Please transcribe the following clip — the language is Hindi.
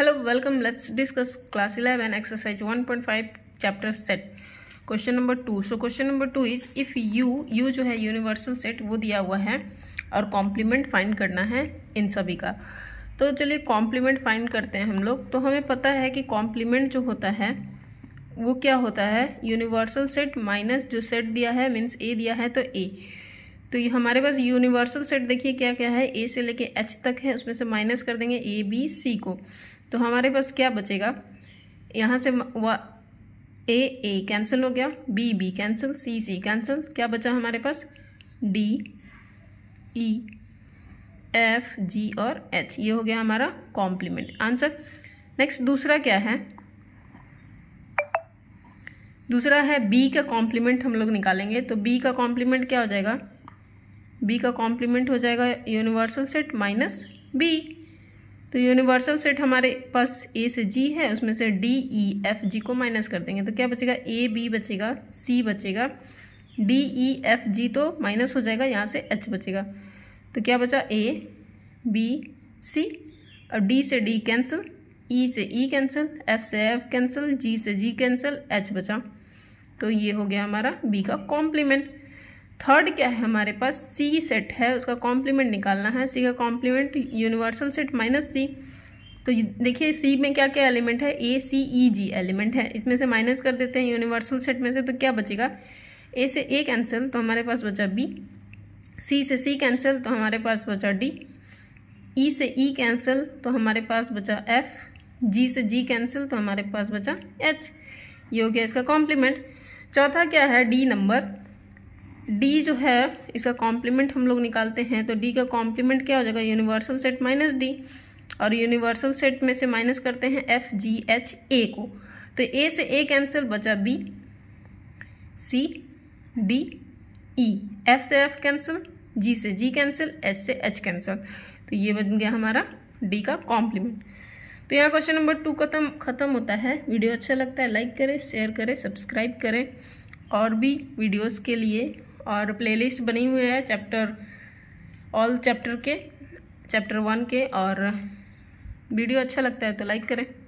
let's discuss class eleven exercise one point 1.5 chapter set question number two so question number two is if you you जो है यूनिवर्सल सेट वो दिया हुआ है और कॉम्प्लीमेंट फाइंड करना है इन सभी का तो चलिए कॉम्प्लीमेंट फाइंड करते हैं हम लोग तो हमें पता है कि कॉम्प्लीमेंट जो होता है वो क्या होता है यूनिवर्सल सेट माइनस जो सेट दिया है मीन्स ए दिया है तो ए तो ये हमारे पास यूनिवर्सल सेट देखिए क्या क्या है ए से लेके एच तक है उसमें से माइनस कर देंगे ए बी सी को तो हमारे पास क्या बचेगा यहाँ से व ए ए कैंसिल हो गया B B cancel C C cancel क्या बचा हमारे पास डी ई एफ जी और एच ये हो गया हमारा कॉम्प्लीमेंट आंसर नेक्स्ट दूसरा क्या है दूसरा है बी का कॉम्प्लीमेंट हम लोग निकालेंगे तो बी का कॉम्प्लीमेंट क्या हो जाएगा बी का कॉम्प्लीमेंट हो जाएगा यूनिवर्सल सेट माइनस बी तो यूनिवर्सल सेट हमारे पास ए से जी है उसमें से डी ई एफ जी को माइनस कर देंगे तो क्या बचेगा ए बी बचेगा सी बचेगा डी ई एफ जी तो माइनस हो जाएगा यहाँ से एच बचेगा तो क्या बचा ए बी सी और डी से डी कैंसिल ई से ई कैंसिल एफ से एफ कैंसिल जी से जी कैंसिल एच बचा तो ये हो गया हमारा बी का कॉम्प्लीमेंट थर्ड क्या है हमारे पास सी सेट है उसका कॉम्प्लीमेंट निकालना है सी का complement universal set minus C तो देखिए सी में क्या क्या एलिमेंट है ए सी ई जी एलिमेंट है इसमें से माइनस कर देते हैं यूनिवर्सल सेट में से तो क्या बचेगा ए से ए कैंसिल तो हमारे पास बचा बी सी से सी कैंसिल तो हमारे पास बचा डी ई e से ई e कैंसिल तो हमारे पास बचा एफ जी से जी कैंसिल तो हमारे पास बचा एच ये हो गया इसका कॉम्प्लीमेंट चौथा क्या है डी नंबर डी जो है इसका कॉम्प्लीमेंट हम लोग निकालते हैं तो डी का कॉम्प्लीमेंट क्या हो जाएगा यूनिवर्सल सेट माइनस डी और यूनिवर्सल सेट में से माइनस करते हैं एफ जी एच ए को तो ए से ए कैंसिल बचा B C D E F से एफ कैंसिल जी से जी कैंसिल एच से एच कैंसिल तो ये बन गया हमारा डी का कॉम्प्लीमेंट तो यहाँ क्वेश्चन नंबर टू खत्म खत्म होता है वीडियो अच्छा लगता है लाइक करें शेयर करें सब्सक्राइब करें और भी वीडियोस के लिए और प्लेलिस्ट बनी हुई है चैप्टर ऑल चैप्टर के चैप्टर वन के और वीडियो अच्छा लगता है तो लाइक करें